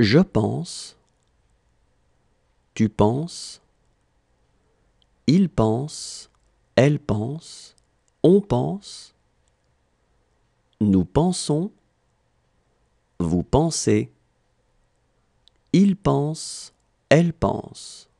Je pense. Tu penses. Il pense. Elle pense. On pense. Nous pensons. Vous pensez. Il pense. Elle pense.